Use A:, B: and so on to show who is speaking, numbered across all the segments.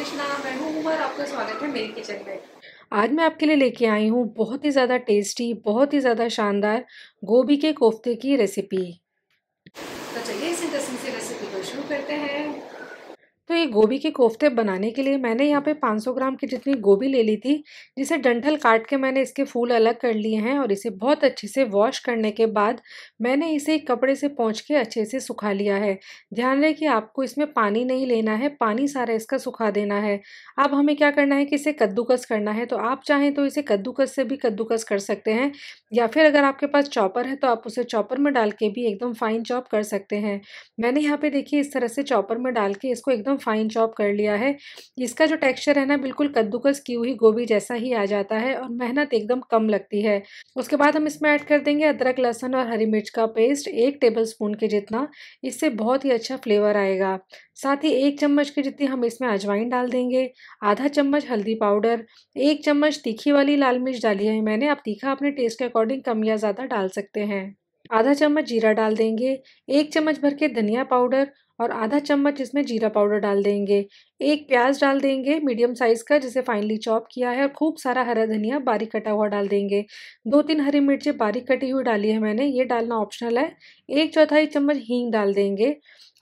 A: कृष्णा मैं हूँ उमर आपका स्वागत है मेरी किचन में आज मैं आपके लिए लेके आई हूँ बहुत ही ज़्यादा टेस्टी बहुत ही ज़्यादा शानदार गोभी के कोफ्ते की रेसिपी तो ये गोभी के कोफ्ते बनाने के लिए मैंने यहाँ पे 500 ग्राम की जितनी गोभी ले ली थी जिसे डंठल काट के मैंने इसके फूल अलग कर लिए हैं और इसे बहुत अच्छे से वॉश करने के बाद मैंने इसे कपड़े से पहुँच के अच्छे से सुखा लिया है ध्यान रहे कि आपको इसमें पानी नहीं लेना है पानी सारा इसका सुखा देना है अब हमें क्या करना है कि इसे कद्दूकस करना है तो आप चाहें तो इसे कद्दूकस से भी कद्दूकस कर सकते हैं या फिर अगर आपके पास चॉपर है तो आप उसे चॉपर में डाल के भी एकदम फ़ाइन चॉप कर सकते हैं मैंने यहाँ पर देखिए इस तरह से चॉपर में डाल के इसको एकदम फाइन चॉप कर लिया है इसका जो टेक्सचर है ना बिल्कुल कद्दूकस की हुई गोभी जैसा ही आ जाता है और मेहनत एकदम कम लगती है उसके बाद हम इसमें ऐड कर देंगे अदरक लहसन और हरी मिर्च का पेस्ट एक टेबल स्पून के जितना इससे बहुत ही अच्छा फ्लेवर आएगा साथ ही एक चम्मच के जितनी हम इसमें अजवाइन डाल देंगे आधा चम्मच हल्दी पाउडर एक चम्मच तीखी वाली लाल मिर्च डाली है मैंने आप तीखा अपने टेस्ट के अकॉर्डिंग कम या ज़्यादा डाल सकते हैं आधा चम्मच जीरा डाल देंगे एक चम्मच भर के धनिया पाउडर और आधा चम्मच इसमें जीरा पाउडर डाल देंगे एक प्याज डाल देंगे मीडियम साइज़ का जिसे फाइनली चॉप किया है और खूब सारा हरा धनिया बारीक कटा हुआ डाल देंगे दो तीन हरी मिर्चें बारीक कटी हुई डाली है मैंने ये डालना ऑप्शनल है एक चौथाई चम्मच हींग डाल देंगे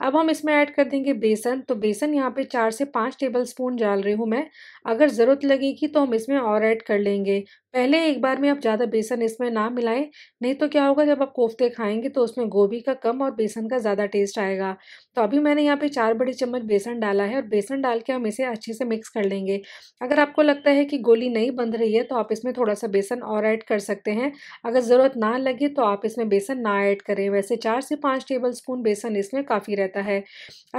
A: अब हम इसमें ऐड कर देंगे बेसन तो बेसन यहाँ पे चार से पाँच टेबल स्पून डाल रही हूँ मैं अगर ज़रूरत लगेगी तो हम इसमें और ऐड कर लेंगे पहले एक बार में आप ज़्यादा बेसन इसमें ना मिलाएं नहीं तो क्या होगा जब आप कोफ्ते खाएंगे तो उसमें गोभी का कम और बेसन का ज़्यादा टेस्ट आएगा तो अभी मैंने यहाँ पर चार बड़े चम्मच बेसन डाला है और बेसन डाल के हम इसे अच्छे से मिक्स कर लेंगे अगर आपको लगता है कि गोली नहीं बंध रही है तो आप इसमें थोड़ा सा बेसन और ऐड कर सकते हैं अगर ज़रूरत ना लगे तो आप इसमें बेसन ना ऐड करें वैसे चार से पाँच टेबल स्पून बेसन इसमें काफ़ी रहता है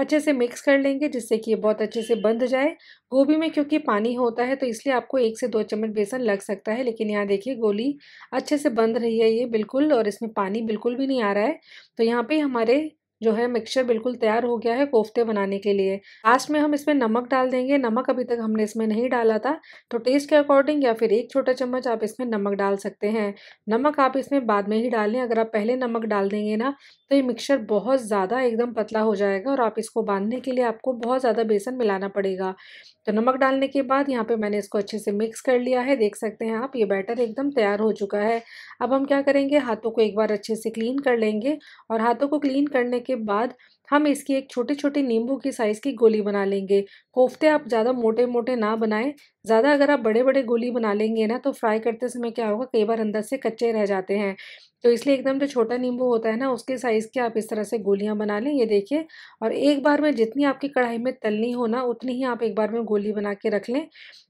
A: अच्छे से मिक्स कर लेंगे जिससे कि ये बहुत अच्छे से बंध जाए गोभी में क्योंकि पानी होता है तो इसलिए आपको एक से दो चम्मच बेसन लग सकता है लेकिन यहाँ देखिए गोली अच्छे से बंध रही है ये बिल्कुल और इसमें पानी बिल्कुल भी नहीं आ रहा है तो यहाँ पर हमारे जो है मिक्सचर बिल्कुल तैयार हो गया है कोफ्ते बनाने के लिए लास्ट में हम इसमें नमक डाल देंगे नमक अभी तक हमने इसमें नहीं डाला था तो टेस्ट के अकॉर्डिंग या फिर एक छोटा चम्मच आप इसमें नमक डाल सकते हैं नमक आप इसमें बाद में ही डालें अगर आप पहले नमक डाल देंगे ना तो ये मिक्सचर बहुत ज़्यादा एकदम पतला हो जाएगा और आप इसको बांधने के लिए आपको बहुत ज़्यादा बेसन मिलाना पड़ेगा तो नमक डालने के बाद यहाँ पे मैंने इसको अच्छे से मिक्स कर लिया है देख सकते हैं आप ये बैटर एकदम तैयार हो चुका है अब हम क्या करेंगे हाथों को एक बार अच्छे से क्लीन कर लेंगे और हाथों को क्लीन करने के बाद हम इसकी एक छोटे छोटे नींबू की साइज़ की गोली बना लेंगे कोफ्ते आप ज़्यादा मोटे मोटे ना बनाएं ज़्यादा अगर आप बड़े बड़े गोली बना लेंगे ना तो फ्राई करते समय क्या होगा कई बार अंदर से कच्चे रह जाते हैं तो इसलिए एकदम जो छोटा नींबू होता है ना उसके साइज़ के आप इस तरह से गोलियां बना लें ये देखिए और एक बार में जितनी आपकी कढ़ाई में तलनी हो ना उतनी ही आप एक बार में गोली बना के रख लें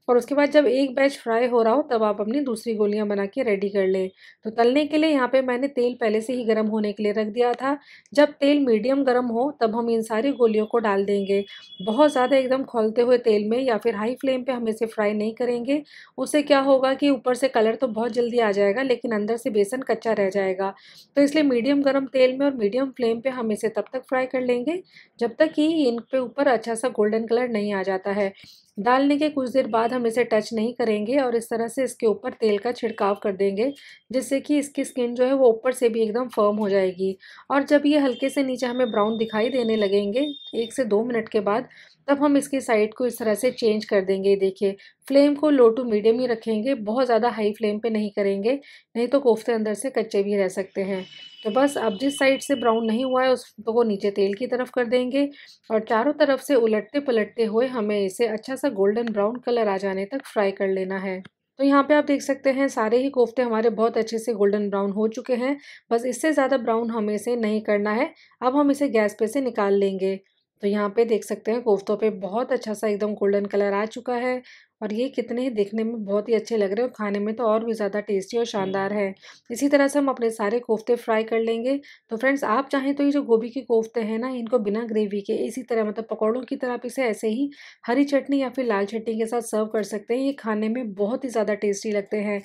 A: और उसके बाद जब एक बैच फ्राई हो रहा हो तब आप अपनी दूसरी गोलियाँ बना के रेडी कर लें तो तलने के लिए यहाँ पर मैंने तेल पहले से ही गर्म होने के लिए रख दिया था जब तेल मीडियम गर्म हो तब हम इन सारी गोलियों को डाल देंगे बहुत ज़्यादा एकदम खोलते हुए तेल में या फिर हाई फ्लेम पर हम इसे फ्राई नहीं करेंगे उससे क्या होगा कि ऊपर से कलर तो बहुत जल्दी आ जाएगा लेकिन अंदर से बेसन कच्चा रह जाएगा तो इसलिए मीडियम गर्म तेल में और मीडियम फ्लेम पे हम इसे तब तक फ्राई कर लेंगे जब तक कि इन पे ऊपर अच्छा सा गोल्डन कलर नहीं आ जाता है डालने के कुछ देर बाद हम इसे टच नहीं करेंगे और इस तरह से इसके ऊपर तेल का छिड़काव कर देंगे जिससे कि इसकी स्किन जो है वो ऊपर से भी एकदम फर्म हो जाएगी और जब ये हल्के से नीचे हमें ब्राउन दिखाई देने लगेंगे एक से दो मिनट के बाद तब हम इसकी साइड को इस तरह से चेंज कर देंगे देखिए फ्लेम को लो टू मीडियम ही रखेंगे बहुत ज़्यादा हाई फ्लेम पे नहीं करेंगे नहीं तो कोफ्ते अंदर से कच्चे भी रह सकते हैं तो बस अब जिस साइड से ब्राउन नहीं हुआ है उसको तो नीचे तेल की तरफ कर देंगे और चारों तरफ से उलटते पलटते हुए हमें इसे अच्छा सा गोल्डन ब्राउन कलर आ जाने तक फ्राई कर लेना है तो यहाँ पे आप देख सकते हैं सारे ही कोफ्ते हमारे बहुत अच्छे से गोल्डन ब्राउन हो चुके हैं बस इससे ज़्यादा ब्राउन हमें इसे नहीं करना है अब हम इसे गैस पे से निकाल लेंगे तो यहाँ पे देख सकते हैं कोफ्तों पे बहुत अच्छा सा एकदम गोल्डन कलर आ चुका है और ये कितने देखने में बहुत ही अच्छे लग रहे हैं और खाने में तो और भी ज़्यादा टेस्टी और शानदार है इसी तरह से हम अपने सारे कोफ्ते फ्राई कर लेंगे तो फ्रेंड्स आप चाहें तो ये जो गोभी के कोफ्ते हैं ना इनको बिना ग्रेवी के इसी तरह मतलब पकौड़ों की तरह आप इसे ऐसे ही हरी चटनी या फिर लाल चटनी के साथ सर्व कर सकते हैं ये खाने में बहुत ही ज़्यादा टेस्टी लगते हैं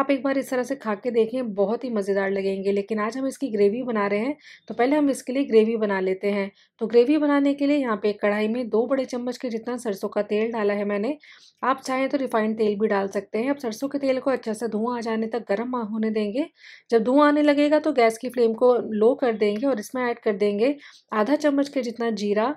A: आप एक बार इस तरह से खा के देखें बहुत ही मज़ेदार लगेंगे लेकिन आज हम इसकी ग्रेवी बना रहे हैं तो पहले हम इसके लिए ग्रेवी बना लेते हैं तो ग्रेवी बनाने के लिए यहाँ पे कढ़ाई में दो बड़े चम्मच के जितना सरसों का तेल डाला है मैंने आप आप चाहें तो रिफाइंड तेल भी डाल सकते हैं अब सरसों के तेल को अच्छा से धुआं आ जाने तक गर्म होने देंगे जब धुआं आने लगेगा तो गैस की फ्लेम को लो कर देंगे और इसमें ऐड कर देंगे आधा चम्मच के जितना जीरा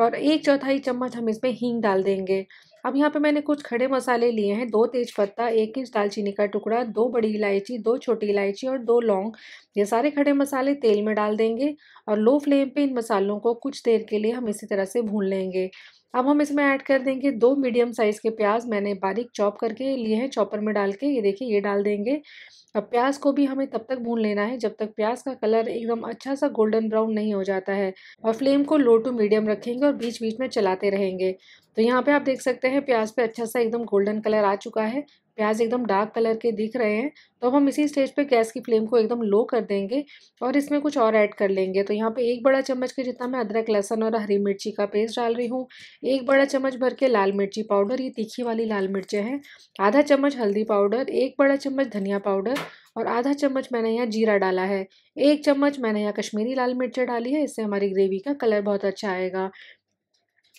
A: और एक चौथाई चम्मच हम इसमें हींग डाल देंगे अब यहाँ पे मैंने कुछ खड़े मसाले लिए हैं दो तेज पत्ता एक इंच दालचीनी का टुकड़ा दो बड़ी इलायची दो छोटी इलायची और दो लौंग ये सारे खड़े मसाले तेल में डाल देंगे और लो फ्लेम पे इन मसालों को कुछ देर के लिए हम इसी तरह से भून लेंगे अब हम इसमें ऐड कर देंगे दो मीडियम साइज़ के प्याज मैंने बारीक चॉप करके लिए हैं चॉपर में डाल के ये देखिए ये डाल देंगे अब प्याज को भी हमें तब तक भून लेना है जब तक प्याज का कलर एकदम अच्छा सा गोल्डन ब्राउन नहीं हो जाता है और फ्लेम को लो टू मीडियम रखेंगे और बीच बीच में चलाते रहेंगे तो यहाँ पे आप देख सकते हैं प्याज पे अच्छा सा एकदम गोल्डन कलर आ चुका है प्याज एकदम डार्क कलर के दिख रहे हैं तो अब हम इसी स्टेज पे गैस की फ्लेम को एकदम लो कर देंगे और इसमें कुछ और ऐड कर लेंगे तो यहाँ पे एक बड़ा चम्मच के जितना मैं अदरक लहसन और हरी मिर्ची का पेस्ट डाल रही हूँ एक बड़ा चम्मच भर के लाल मिर्ची पाउडर ये तीखी वाली लाल मिर्चें हैं आधा चम्मच हल्दी पाउडर एक बड़ा चम्मच धनिया पाउडर और आधा चम्मच मैंने यहाँ जीरा डाला है एक चम्मच मैंने यहाँ कश्मीरी लाल मिर्च डाली है इससे हमारी ग्रेवी का कलर बहुत अच्छा आएगा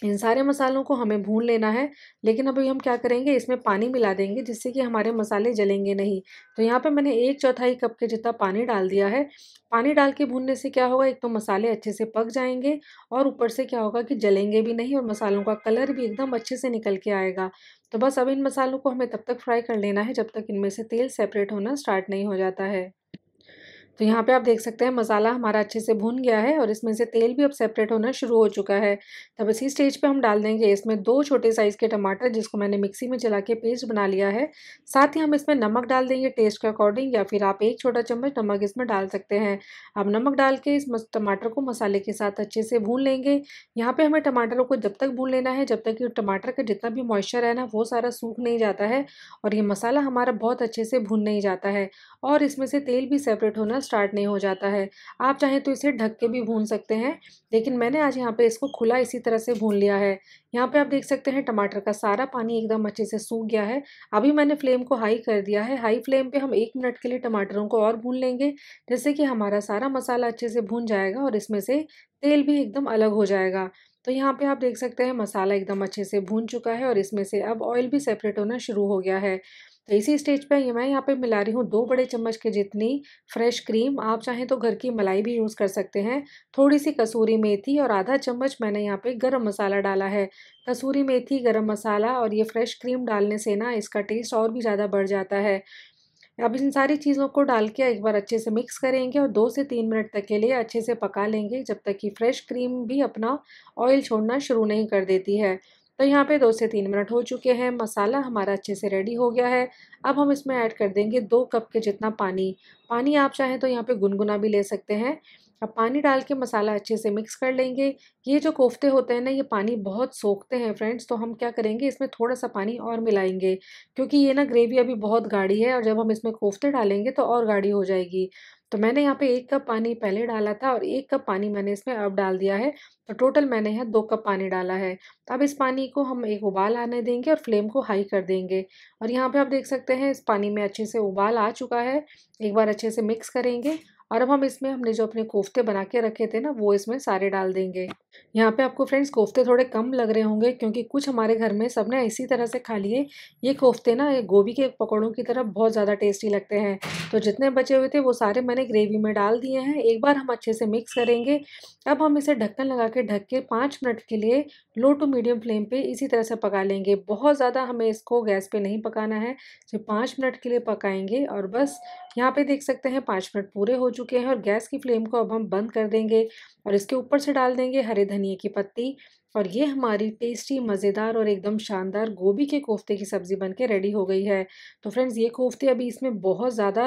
A: इन सारे मसालों को हमें भून लेना है लेकिन अभी हम क्या करेंगे इसमें पानी मिला देंगे जिससे कि हमारे मसाले जलेंगे नहीं तो यहाँ पे मैंने एक चौथाई कप के जितना पानी डाल दिया है पानी डाल के भूनने से क्या होगा एक तो मसाले अच्छे से पक जाएंगे और ऊपर से क्या होगा कि जलेंगे भी नहीं और मसालों का कलर भी एकदम अच्छे से निकल के आएगा तो बस अब इन मसालों को हमें तब तक फ्राई कर लेना है जब तक इनमें से तेल सेपरेट होना स्टार्ट नहीं हो जाता है तो यहाँ पे आप देख सकते हैं मसाला हमारा अच्छे से भुन गया है और इसमें से तेल भी अब सेपरेट होना शुरू हो चुका है तब इसी स्टेज पे हम डाल देंगे इसमें दो छोटे साइज़ के टमाटर जिसको मैंने मिक्सी में चला के पेस्ट बना लिया है साथ ही हम इसमें नमक डाल देंगे टेस्ट के अकॉर्डिंग या फिर आप एक छोटा चम्मच नमक इसमें डाल सकते हैं आप नमक डाल के इस टमाटर को मसाले के साथ अच्छे से भून लेंगे यहाँ पर हमें टमाटरों को जब तक भून लेना है जब तक कि टमाटर का जितना भी मॉइस्चर है ना वो सारा सूख नहीं जाता है और ये मसाला हमारा बहुत अच्छे से भून नहीं जाता है और इसमें से तेल भी सेपरेट होना स्टार्ट नहीं हो जाता है आप चाहें तो इसे ढक के भी भून सकते हैं लेकिन मैंने आज यहाँ पे इसको खुला इसी तरह से भून लिया है यहाँ पे आप देख सकते हैं टमाटर का सारा पानी एकदम अच्छे से सूख गया है अभी मैंने फ्लेम को हाई कर दिया है हाई फ्लेम पर हम एक मिनट के लिए टमाटरों को और भून लेंगे जिससे कि हमारा सारा मसाला अच्छे से भून जाएगा और इसमें से तेल भी एकदम अलग हो जाएगा तो यहाँ पे आप देख सकते हैं मसाला एकदम अच्छे से भून चुका है और इसमें से अब ऑयल भी सेपरेट होना शुरू हो गया है तो इसी स्टेज पे ये मैं यहाँ पे मिला रही हूँ दो बड़े चम्मच के जितनी फ्रेश क्रीम आप चाहें तो घर की मलाई भी यूज़ कर सकते हैं थोड़ी सी कसूरी मेथी और आधा चम्मच मैंने यहाँ पे गरम मसाला डाला है कसूरी मेथी गरम मसाला और ये फ्रेश क्रीम डालने से ना इसका टेस्ट और भी ज़्यादा बढ़ जाता है अब इन सारी चीज़ों को डाल के एक बार अच्छे से मिक्स करेंगे और दो से तीन मिनट तक के लिए अच्छे से पका लेंगे जब तक कि फ्रेश क्रीम भी अपना ऑयल छोड़ना शुरू नहीं कर देती है तो यहाँ पे दो से तीन मिनट हो चुके हैं मसाला हमारा अच्छे से रेडी हो गया है अब हम इसमें ऐड कर देंगे दो कप के जितना पानी पानी आप चाहें तो यहाँ पे गुनगुना भी ले सकते हैं अब पानी डाल के मसाला अच्छे से मिक्स कर लेंगे ये जो कोफ्ते होते हैं ना ये पानी बहुत सोखते हैं फ्रेंड्स तो हम क्या करेंगे इसमें थोड़ा सा पानी और मिलाएंगे क्योंकि ये ना ग्रेवी अभी बहुत गाढ़ी है और जब हम इसमें कोफ्ते डालेंगे तो और गाढ़ी हो जाएगी तो मैंने यहाँ पे एक कप पानी पहले डाला था और एक कप पानी मैंने इसमें अब डाल दिया है तो टोटल मैंने यहाँ दो कप पानी डाला है तो अब इस पानी को हम एक उबाल आने देंगे और फ्लेम को हाई कर देंगे और यहाँ पे आप देख सकते हैं इस पानी में अच्छे से उबाल आ चुका है एक बार अच्छे से मिक्स करेंगे और अब हम इसमें हमने जो अपने कोफ्ते बना के रखे थे ना वो इसमें सारे डाल देंगे यहाँ पे आपको फ्रेंड्स कोफ्ते थोड़े कम लग रहे होंगे क्योंकि कुछ हमारे घर में सब ने इसी तरह से खा लिए ये कोफ्ते ना गोभी के पकौड़ों की तरह बहुत ज़्यादा टेस्टी लगते हैं तो जितने बचे हुए थे वो सारे मैंने ग्रेवी में डाल दिए हैं एक बार हम अच्छे से मिक्स करेंगे अब हम इसे ढक्कन लगा के ढक के पाँच मिनट के लिए लो टू मीडियम फ्लेम पर इसी तरह से पका लेंगे बहुत ज़्यादा हमें इसको गैस पर नहीं पकाना है सिर्फ पाँच मिनट के लिए पकाएंगे और बस यहाँ पर देख सकते हैं पाँच मिनट पूरे हो चुके हैं और गैस की फ्लेम को अब हम बंद कर देंगे और इसके ऊपर से डाल देंगे हर हरे धनिए की पत्ती और ये हमारी टेस्टी मज़ेदार और एकदम शानदार गोभी के कोफ्ते की सब्ज़ी बन के रेडी हो गई है तो फ्रेंड्स ये कोफ्ते अभी इसमें बहुत ज़्यादा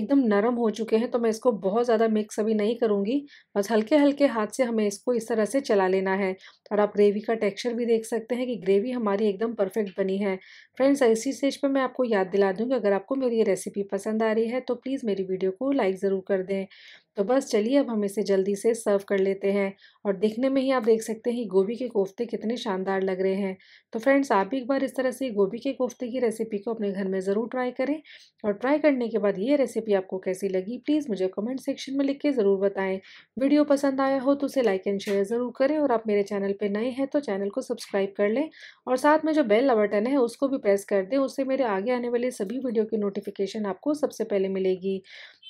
A: एकदम नरम हो चुके हैं तो मैं इसको बहुत ज़्यादा मिक्स अभी नहीं करूँगी बस हल्के हल्के हाथ से हमें इसको इस तरह से चला लेना है और आप ग्रेवी का टेक्स्चर भी देख सकते हैं कि ग्रेवी हमारी एकदम परफेक्ट बनी है फ्रेंड्स इसी स्टेज पर मैं आपको याद दिला दूँगी अगर आपको मेरी ये रेसिपी पसंद आ रही है तो प्लीज़ मेरी वीडियो को लाइक ज़रूर कर दें तो बस चलिए अब हम इसे जल्दी से सर्व कर लेते हैं और देखने में ही आप देख सकते हैं गोभी के कोफ्ते कितने शानदार लग रहे हैं तो फ्रेंड्स आप भी एक बार इस तरह से गोभी के कोफ्ते की रेसिपी को अपने घर में ज़रूर ट्राई करें और ट्राई करने के बाद ये रेसिपी आपको कैसी लगी प्लीज़ मुझे कमेंट सेक्शन में लिख के ज़रूर बताएँ वीडियो पसंद आया हो तो उसे लाइक एंड शेयर ज़रूर करें और आप मेरे चैनल पर नए हैं तो चैनल को सब्सक्राइब कर लें और साथ में जो बेल बटन है उसको भी प्रेस कर दें उससे मेरे आगे आने वाले सभी वीडियो की नोटिफिकेशन आपको सबसे पहले मिलेगी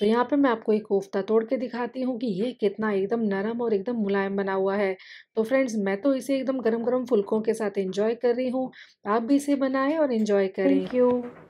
A: तो यहाँ पे मैं आपको एक कोफ्ता तोड़ के दिखाती हूँ कि ये कितना एकदम नरम और एकदम मुलायम बना हुआ है तो फ्रेंड्स मैं तो इसे एकदम गरम गरम फुलकों के साथ एंजॉय कर रही हूँ आप भी इसे बनाएं और एंजॉय करें थैंक यू